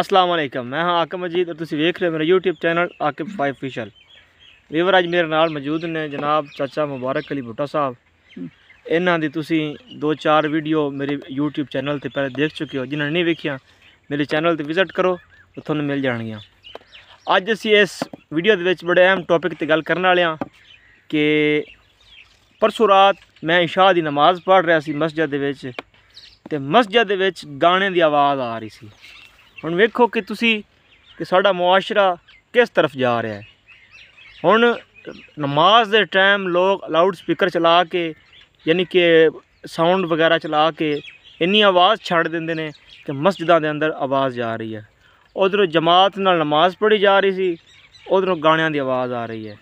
ਅਸਲਾਮ ਅਲੈਕਮ ਮੈਂ ਹਾਂ ਆਕਮ ਮਜੀਦ ਔਰ ਤੁਸੀਂ ਵੇਖ ਰਹੇ ਹੋ ਮੇਰਾ YouTube ਚੈਨਲ ਆਕਮ 5 ਅਫੀਸ਼ੀਅਲ ਵੀਵਰ ਅੱਜ ਮੇਰੇ ਨਾਲ ਮੌਜੂਦ ਨੇ ਜਨਾਬ ਚਾਚਾ ਮੁਬਾਰਕ ਅਲੀ ਬੁੱਟਾ ਸਾਹਿਬ ਇਹਨਾਂ ਦੀ ਤੁਸੀਂ ਦੋ ਚਾਰ ਵੀਡੀਓ ਮੇਰੇ YouTube ਚੈਨਲ ਤੇ ਪਹਿਲੇ ਦੇਖ ਚੁੱਕੇ ਹੋ ਜਿਨ੍ਹਾਂ ਨੇ ਨਹੀਂ ਵੇਖੀਆਂ ਮੇਰੇ ਚੈਨਲ ਤੇ ਵਿਜ਼ਿਟ ਕਰੋ ਤੇ ਤੁਹਾਨੂੰ ਮਿਲ ਜਾਣਗੀਆਂ ਅੱਜ ਅਸੀਂ ਇਸ ਵੀਡੀਓ ਦੇ ਵਿੱਚ ਬੜੇ ਅਹਿਮ ਟੌਪਿਕ ਤੇ ਗੱਲ ਕਰਨ ਵਾਲੇ ਆ ਕਿ ਪਰਸੋਂ ਰਾਤ ਮੈਂ ਇਸ਼ਾ ਦੀ ਨਮਾਜ਼ ਪੜ੍ਹ ਰਿਹਾ ਸੀ ਮਸਜਿਦ ਦੇ ਵਿੱਚ ਤੇ ਮਸਜਿਦ ਦੇ ਵਿੱਚ ਗਾਣੇ ਦੀ ਆਵਾਜ਼ ਆ ਰਹੀ ਸੀ ਹੁਣ ਵੇਖੋ ਕਿ ਤੁਸੀਂ ਕਿ ਸਾਡਾ ਮੁਆਸ਼ਰਾ ਕਿਸ ਤਰਫ ਜਾ ਰਿਹਾ ਹੈ ਹੁਣ ਨਮਾਜ਼ ਦੇ ਟਾਈਮ ਲੋਕ ਲਾਊਡ ਸਪੀਕਰ ਚਲਾ ਕੇ ਯਾਨੀ ਕਿ ਸਾਊਂਡ ਵਗੈਰਾ ਚਲਾ ਕੇ ਇੰਨੀ ਆਵਾਜ਼ ਛੱਡ ਦਿੰਦੇ ਨੇ ਕਿ ਮਸਜਿਦਾਂ ਦੇ ਅੰਦਰ ਆਵਾਜ਼ ਜਾ ਰਹੀ ਹੈ ਉਧਰੋਂ ਜਮਾਤ ਨਾਲ ਨਮਾਜ਼ ਪੜ੍ਹੀ ਜਾ ਰਹੀ ਸੀ ਉਧਰੋਂ ਗਾਣਿਆਂ ਦੀ ਆਵਾਜ਼ ਆ ਰਹੀ ਹੈ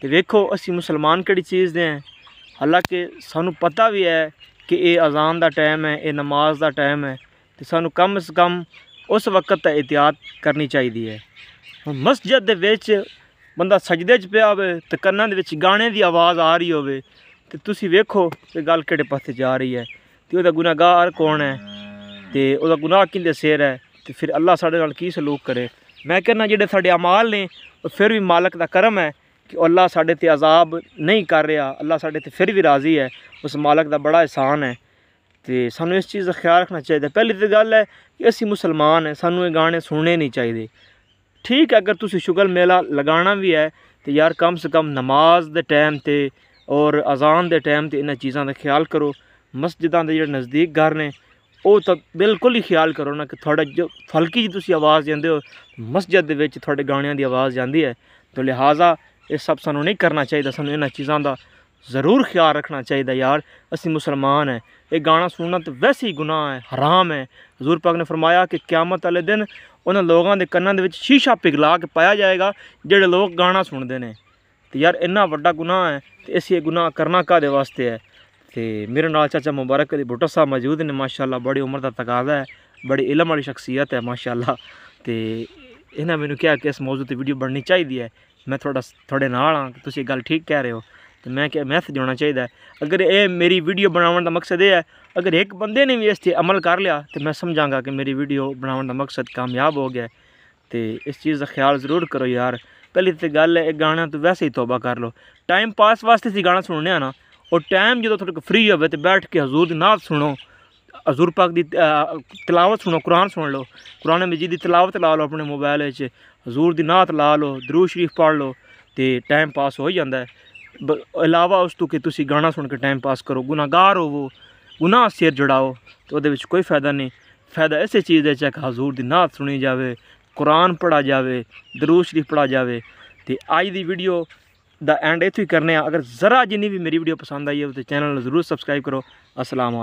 ਤੇ ਵੇਖੋ ਅਸੀਂ ਮੁਸਲਮਾਨ ਕਿਹੜੀ ਚੀਜ਼ ਦੇ ਹਾਂ ਹਾਲਾਂਕਿ ਸਾਨੂੰ ਪਤਾ ਵੀ ਹੈ ਕਿ ਇਹ ਅਜ਼ਾਨ ਦਾ ਟਾਈਮ ਹੈ ਇਹ ਨਮਾਜ਼ ਦਾ ਟਾਈਮ ਹੈ ਤੇ ਸਾਨੂੰ ਕਮ ਸੇ ਕਮ उस वक्त एहतियात करनी चाहिए है मस्जिद के बेच बंदा सजदे च पिया हो तो कना गाने की आवाज़ आ रही होखो कि गल कि पास जा रही है तो वह गुनागार कौन है तो वह गुनाह कि सिर है तो फिर अल्लाह साढ़े नाल की सलूक करे मैं कहना जेडे साडे अमाल ने फिर भी मालक का करम है कि अल्लाह साढ़े तजाब नहीं कर रहा अल्लाह साढ़े फिर भी राजी है उस मालक का बड़ा एहसान है ਤੇ ਸਾਨੂੰ ਇਸ ਚੀਜ਼ ਦਾ ਖਿਆਲ ਰੱਖਣਾ ਚਾਹੀਦਾ ਪਹਿਲੀ ਤੇ ਗੱਲ ਹੈ ਕਿ ਅਸੀਂ ਮੁਸਲਮਾਨ ਹਾਂ ਸਾਨੂੰ ਇਹ ਗਾਣੇ ਸੁਣਨੇ ਨਹੀਂ ਚਾਹੀਦੇ ਠੀਕ ਹੈ ਅਗਰ ਤੁਸੀਂ ਸ਼ੁਗਲ ਮੇਲਾ ਲਗਾਣਾ ਵੀ ਹੈ ਤੇ ਯਾਰ ਕਮ ਸੇ ਕਮ ਨਮਾਜ਼ ਦੇ ਟਾਈਮ ਤੇ ਔਰ ਅਜ਼ਾਨ ਦੇ ਟਾਈਮ ਤੇ ਇਹਨਾਂ ਚੀਜ਼ਾਂ ਦਾ ਖਿਆਲ ਕਰੋ ਮਸਜਿਦਾਂ ਦੇ ਜਿਹੜੇ ਨਜ਼ਦੀਕ ਘਰ ਨੇ ਉਹ ਤਾਂ ਬਿਲਕੁਲ ਹੀ ਖਿਆਲ ਕਰੋ ਨਾ ਕਿ ਤੁਹਾਡਾ ਜੋ ਹਲਕੀ ਜੀ ਤੁਸੀਂ ਆਵਾਜ਼ ਜਾਂਦੇ ਹੋ ਮਸਜਿਦ ਦੇ ਵਿੱਚ ਤੁਹਾਡੇ ਗਾਣਿਆਂ ਦੀ ਆਵਾਜ਼ ਜਾਂਦੀ ਹੈ ਤਾਂ ਲਿਹਾਜ਼ਾ ਇਹ ਸਭ ਸਾਨੂੰ ਨਹੀਂ ਕਰਨਾ ਚਾਹੀਦਾ ਸਾਨੂੰ ਇਹਨਾਂ ਚੀਜ਼ਾਂ ਦਾ ज़रूर ख्याल रखना चाहिए यार असं मुसलमान हैं ये गाना सुनना तो वैसे ही गुनाह है हराम है हजूर पाक ने फरमाया कि क्यामत वाले दिन उन्होंने लोगों के कन्ना के शीशा पिघला के पाया जाएगा जोड़े लोग गाँव सुनते हैं तो यार इन्ना व्डा गुनाह है तो इस गुनाह करना कहदे वास्ते है तो मेरे नाल चाचा मुबारक अली भुट्टा साहब मौजूद ने माशाला बड़ी उम्र का तकाजा है बड़ी इलम वाली शख्सियत है माशाला तो इन्हें मैंने कहा कि इस मौजूद वीडियो बननी चाहिए है मैं थोड़ा थोड़े नाल हाँ तुम गल ठीक कह रहे हो तो मैं क्या मैसेज होना चाहिए अगर ये मेरी वीडियो बनाने का मकसद यह है अगर एक बंदे ने भी इस अमल कर लिया तो मैं समझागा कि मेरी वीडियो बनाने का मकसद कामयाब हो गया तो इस चीज़ का ख्याल ज़रूर करो यार पहली तो गल है गाने तो वैसे ही तौबा कर लो टाइम पास वास्ते अ गाना सुनने ना और टाइम जो थोड़ा फ्री हो तो बैठ के हजूर नात सुनो हजूर पाक की तिलावत सुनो कुरान सुन लो कुरान मजीद की तलावत ला लो अपने मोबाइल हजूर की नात ला लो दरू शरीफ पढ़ लो तो टाइम पास हो जाता है ਇਲਾਵਾ ਉਸ ਤੋਂ ਕਿ ਤੁਸੀਂ ਗਾਣਾ ਸੁਣ ਕੇ ਟਾਈਮ ਪਾਸ ਕਰੋ ਗੁਨਾਹਗਾਰ ਹੋਵੋ ਗੁਨਾਹ ਸਿਰ ਜੜਾਓ ਤੇ ਉਹਦੇ ਵਿੱਚ ਕੋਈ ਫਾਇਦਾ ਨਹੀਂ ਫਾਇਦਾ ਇਸੇ ਚੀਜ਼ ਦੇ ਚੱਕ ਹਜ਼ੂਰ ਦੀ ਨਾਤ ਸੁਣੀ ਜਾਵੇ ਕੁਰਾਨ ਪੜਾ ਜਾਵੇ ਦਰੂਦ ਸ਼ਰੀਫ ਪੜਾ ਜਾਵੇ ਤੇ ਅੱਜ ਦੀ ਵੀਡੀਓ ਦਾ ਐਂਡ ਇੱਥੇ ਹੀ ਕਰਨੇ ਆ ਅਗਰ ਜ਼ਰਾ ਜਿੰਨੀ ਵੀ ਮੇਰੀ ਵੀਡੀਓ ਪਸੰਦ ਆਈ ਹੈ ਤੇ ਚੈਨਲ ਨੂੰ ਜ਼ਰੂਰ ਸਬਸਕ੍ਰਾਈਬ ਕਰੋ ਅਸਲਾਮ